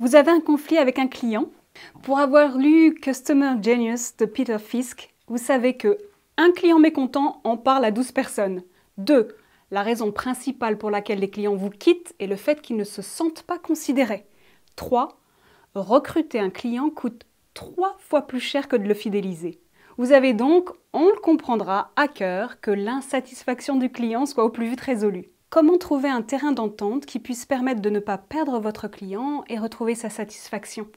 Vous avez un conflit avec un client Pour avoir lu Customer Genius de Peter Fisk, vous savez que un client mécontent en parle à 12 personnes. 2. La raison principale pour laquelle les clients vous quittent est le fait qu'ils ne se sentent pas considérés. 3. Recruter un client coûte 3 fois plus cher que de le fidéliser. Vous avez donc, on le comprendra, à cœur que l'insatisfaction du client soit au plus vite résolue. Comment trouver un terrain d'entente qui puisse permettre de ne pas perdre votre client et retrouver sa satisfaction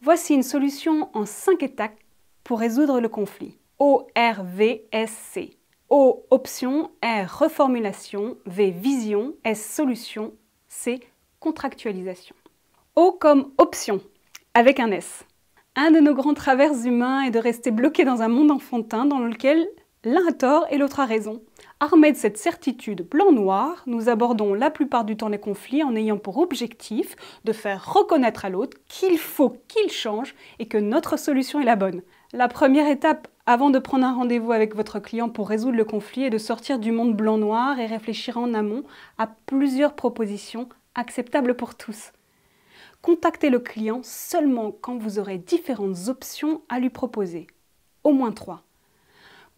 Voici une solution en 5 étapes pour résoudre le conflit. ORVSC. O option, R reformulation, V vision, S solution, C contractualisation. O comme option, avec un S. Un de nos grands travers humains est de rester bloqué dans un monde enfantin dans lequel L'un a tort et l'autre a raison. Armés de cette certitude blanc-noir, nous abordons la plupart du temps les conflits en ayant pour objectif de faire reconnaître à l'autre qu'il faut qu'il change et que notre solution est la bonne. La première étape avant de prendre un rendez-vous avec votre client pour résoudre le conflit est de sortir du monde blanc-noir et réfléchir en amont à plusieurs propositions acceptables pour tous. Contactez le client seulement quand vous aurez différentes options à lui proposer, au moins trois.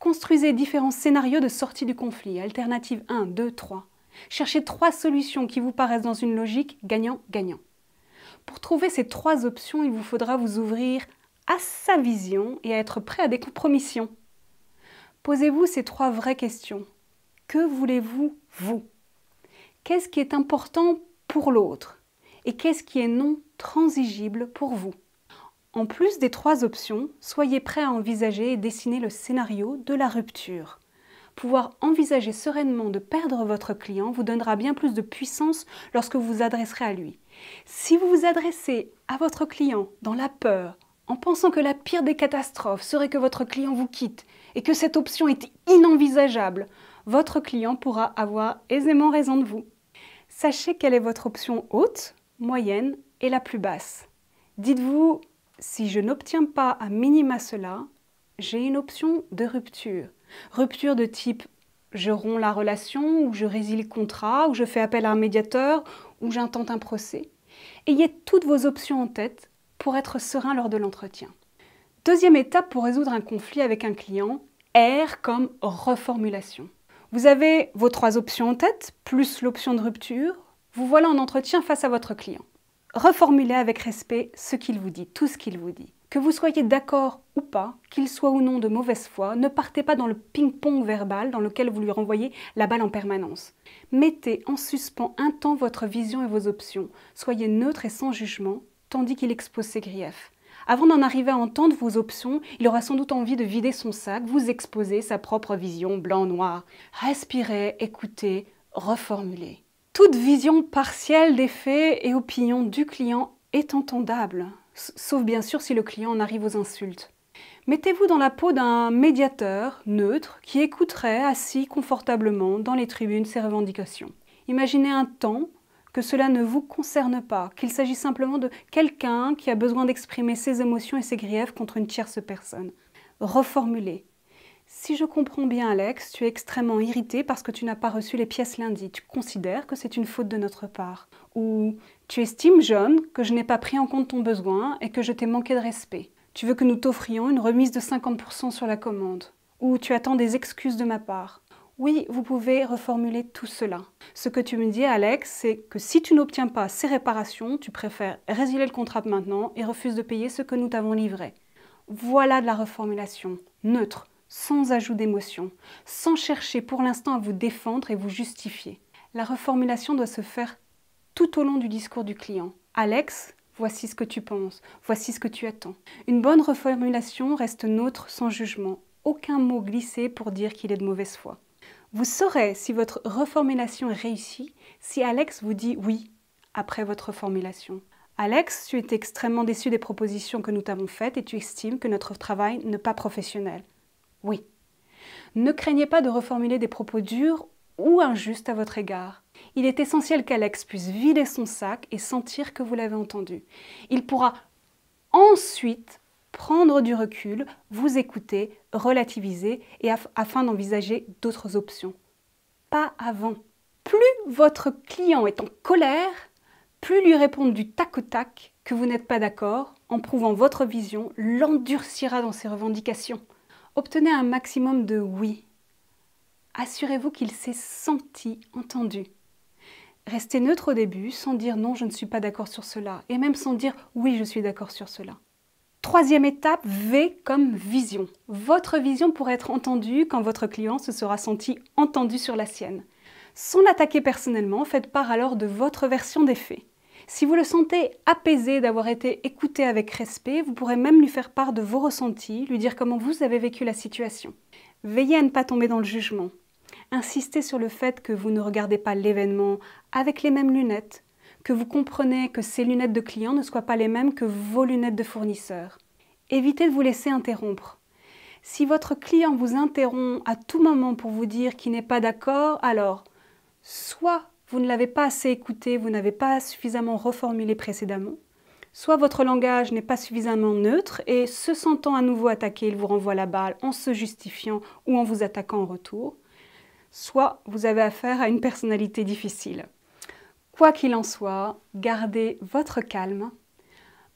Construisez différents scénarios de sortie du conflit, alternative 1, 2, 3. Cherchez trois solutions qui vous paraissent dans une logique gagnant-gagnant. Pour trouver ces trois options, il vous faudra vous ouvrir à sa vision et à être prêt à des compromissions. Posez-vous ces trois vraies questions. Que voulez-vous, vous, vous Qu'est-ce qui est important pour l'autre Et qu'est-ce qui est non transigible pour vous en plus des trois options, soyez prêt à envisager et dessiner le scénario de la rupture. Pouvoir envisager sereinement de perdre votre client vous donnera bien plus de puissance lorsque vous vous adresserez à lui. Si vous vous adressez à votre client dans la peur, en pensant que la pire des catastrophes serait que votre client vous quitte et que cette option est inenvisageable, votre client pourra avoir aisément raison de vous. Sachez quelle est votre option haute, moyenne et la plus basse. Dites-vous si je n'obtiens pas à minima cela, j'ai une option de rupture. Rupture de type je romps la relation, ou je résile le contrat, ou je fais appel à un médiateur, ou j'intente un procès. Ayez toutes vos options en tête pour être serein lors de l'entretien. Deuxième étape pour résoudre un conflit avec un client, R comme reformulation. Vous avez vos trois options en tête, plus l'option de rupture. Vous voilà en entretien face à votre client reformulez avec respect ce qu'il vous dit, tout ce qu'il vous dit. Que vous soyez d'accord ou pas, qu'il soit ou non de mauvaise foi, ne partez pas dans le ping-pong verbal dans lequel vous lui renvoyez la balle en permanence. Mettez en suspens un temps votre vision et vos options. Soyez neutre et sans jugement, tandis qu'il expose ses griefs. Avant d'en arriver à entendre vos options, il aura sans doute envie de vider son sac, vous exposer sa propre vision blanc-noir. Respirez, écoutez, reformulez. Toute vision partielle des faits et opinions du client est entendable, sauf bien sûr si le client en arrive aux insultes. Mettez-vous dans la peau d'un médiateur neutre qui écouterait assis confortablement dans les tribunes ses revendications. Imaginez un temps que cela ne vous concerne pas, qu'il s'agit simplement de quelqu'un qui a besoin d'exprimer ses émotions et ses griefs contre une tierce personne. Reformulez, si je comprends bien Alex, tu es extrêmement irrité parce que tu n'as pas reçu les pièces lundi. Tu considères que c'est une faute de notre part. Ou tu estimes, John, que je n'ai pas pris en compte ton besoin et que je t'ai manqué de respect. Tu veux que nous t'offrions une remise de 50% sur la commande. Ou tu attends des excuses de ma part. Oui, vous pouvez reformuler tout cela. Ce que tu me dis, Alex, c'est que si tu n'obtiens pas ces réparations, tu préfères résilier le contrat maintenant et refuses de payer ce que nous t'avons livré. Voilà de la reformulation, neutre, sans ajout d'émotion, sans chercher pour l'instant à vous défendre et vous justifier. La reformulation doit se faire tout au long du discours du client. Alex, voici ce que tu penses, voici ce que tu attends. Une bonne reformulation reste neutre sans jugement, aucun mot glissé pour dire qu'il est de mauvaise foi. Vous saurez si votre reformulation est réussie si Alex vous dit oui après votre formulation. « Alex, tu es extrêmement déçu des propositions que nous t'avons faites et tu estimes que notre travail n'est pas professionnel oui. Ne craignez pas de reformuler des propos durs ou injustes à votre égard. Il est essentiel qu'Alex puisse vider son sac et sentir que vous l'avez entendu. Il pourra ensuite prendre du recul, vous écouter, relativiser et afin d'envisager d'autres options. Pas avant. Plus votre client est en colère, plus lui répondre du tac au tac que vous n'êtes pas d'accord en prouvant votre vision l'endurcira dans ses revendications. Obtenez un maximum de oui. Assurez-vous qu'il s'est senti entendu. Restez neutre au début sans dire non, je ne suis pas d'accord sur cela, et même sans dire oui, je suis d'accord sur cela. Troisième étape, V comme vision. Votre vision pourrait être entendue quand votre client se sera senti entendu sur la sienne. Sans l'attaquer personnellement, faites part alors de votre version des faits. Si vous le sentez apaisé d'avoir été écouté avec respect, vous pourrez même lui faire part de vos ressentis, lui dire comment vous avez vécu la situation. Veillez à ne pas tomber dans le jugement. Insistez sur le fait que vous ne regardez pas l'événement avec les mêmes lunettes, que vous comprenez que ces lunettes de client ne soient pas les mêmes que vos lunettes de fournisseur. Évitez de vous laisser interrompre. Si votre client vous interrompt à tout moment pour vous dire qu'il n'est pas d'accord, alors soit vous ne l'avez pas assez écouté, vous n'avez pas suffisamment reformulé précédemment. Soit votre langage n'est pas suffisamment neutre et se sentant à nouveau attaqué, il vous renvoie la balle en se justifiant ou en vous attaquant en retour. Soit vous avez affaire à une personnalité difficile. Quoi qu'il en soit, gardez votre calme,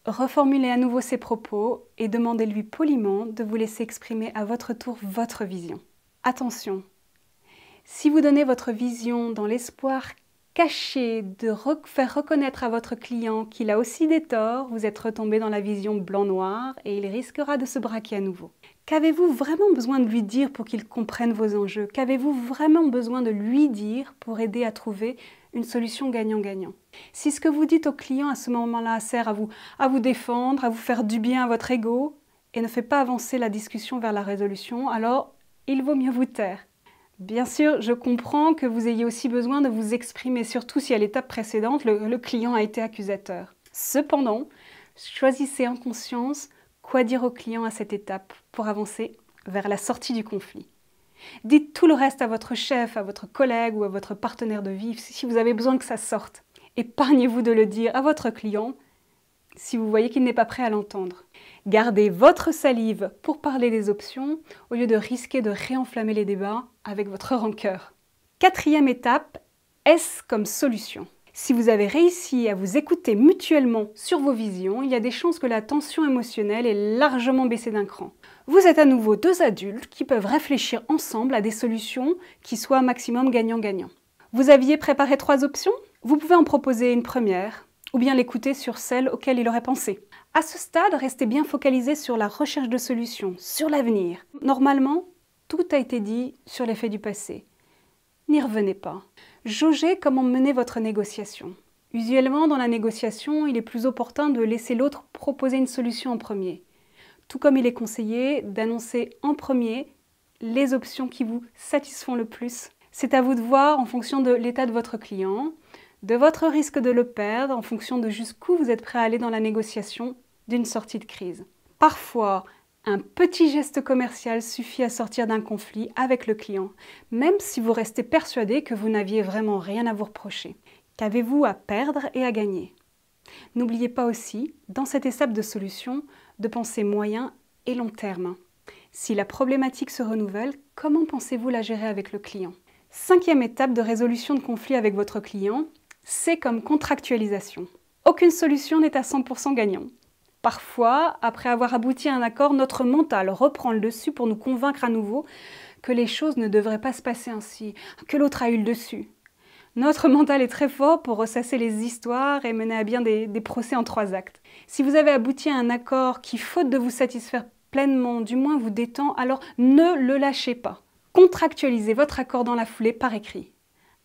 reformulez à nouveau ses propos et demandez-lui poliment de vous laisser exprimer à votre tour votre vision. Attention, si vous donnez votre vision dans l'espoir cacher, de faire reconnaître à votre client qu'il a aussi des torts, vous êtes retombé dans la vision blanc-noir et il risquera de se braquer à nouveau. Qu'avez-vous vraiment besoin de lui dire pour qu'il comprenne vos enjeux Qu'avez-vous vraiment besoin de lui dire pour aider à trouver une solution gagnant-gagnant Si ce que vous dites au client à ce moment-là sert à vous, à vous défendre, à vous faire du bien à votre ego et ne fait pas avancer la discussion vers la résolution, alors il vaut mieux vous taire. Bien sûr, je comprends que vous ayez aussi besoin de vous exprimer, surtout si à l'étape précédente, le, client a été accusateur. Cependant, choisissez en conscience quoi dire au client à cette étape pour avancer vers la sortie du conflit. Dites tout le reste à votre chef, à votre collègue ou à votre partenaire de vie si vous avez besoin que ça sorte. Épargnez-vous de le dire à votre client si vous voyez qu'il n'est pas prêt à l'entendre. Gardez votre salive pour parler des options au lieu de risquer de réenflammer les débats avec votre rancœur. Quatrième étape, S comme solution. Si vous avez réussi à vous écouter mutuellement sur vos visions, il y a des chances que la tension émotionnelle est largement baissée d'un cran. Vous êtes à nouveau deux adultes qui peuvent réfléchir ensemble à des solutions qui soient maximum gagnant-gagnant. Vous aviez préparé trois options Vous pouvez en proposer une première, ou bien l'écouter sur celle auquel il aurait pensé. À ce stade, restez bien focalisé sur la recherche de solutions, sur l'avenir. Normalement, tout a été dit sur l'effet du passé. N'y revenez pas. Jaugez comment mener votre négociation. Usuellement, dans la négociation, il est plus opportun de laisser l'autre proposer une solution en premier, tout comme il est conseillé d'annoncer en premier les options qui vous satisfont le plus. C'est à vous de voir en fonction de l'état de votre client, de votre risque de le perdre, en fonction de jusqu'où vous êtes prêt à aller dans la négociation, d'une sortie de crise. Parfois, un petit geste commercial suffit à sortir d'un conflit avec le client, même si vous restez persuadé que vous n'aviez vraiment rien à vous reprocher. Qu'avez-vous à perdre et à gagner N'oubliez pas aussi, dans cette étape de solution, de penser moyen et long terme. Si la problématique se renouvelle, comment pensez-vous la gérer avec le client Cinquième étape de résolution de conflit avec votre client, c'est comme contractualisation. Aucune solution n'est à 100% gagnant. Parfois, après avoir abouti à un accord, notre mental reprend le dessus pour nous convaincre à nouveau que les choses ne devraient pas se passer ainsi, que l'autre a eu le dessus. Notre mental est très fort pour ressasser les histoires et mener à bien des, des, procès en trois actes. Si vous avez abouti à un accord qui, faute de vous satisfaire pleinement, du moins vous détend, alors ne le lâchez pas. Contractualisez votre accord dans la foulée par écrit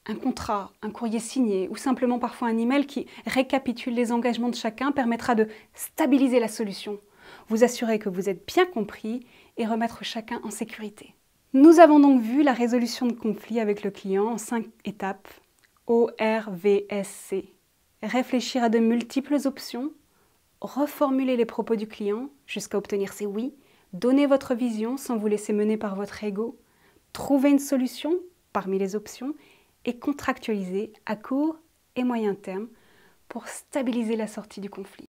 un contrat, un courrier signé ou simplement parfois un email qui récapitule les engagements de chacun permettra de stabiliser la solution, vous assurer que vous êtes bien compris et remettre chacun en sécurité. Nous avons donc vu la résolution de conflit avec le client en cinq étapes ORVSC. Réfléchir à de multiples options, reformuler les propos du client jusqu'à obtenir ses oui, donner votre vision sans vous laisser mener par votre ego, trouver une solution parmi les options et contractualiser à court et moyen terme pour stabiliser la sortie du conflit.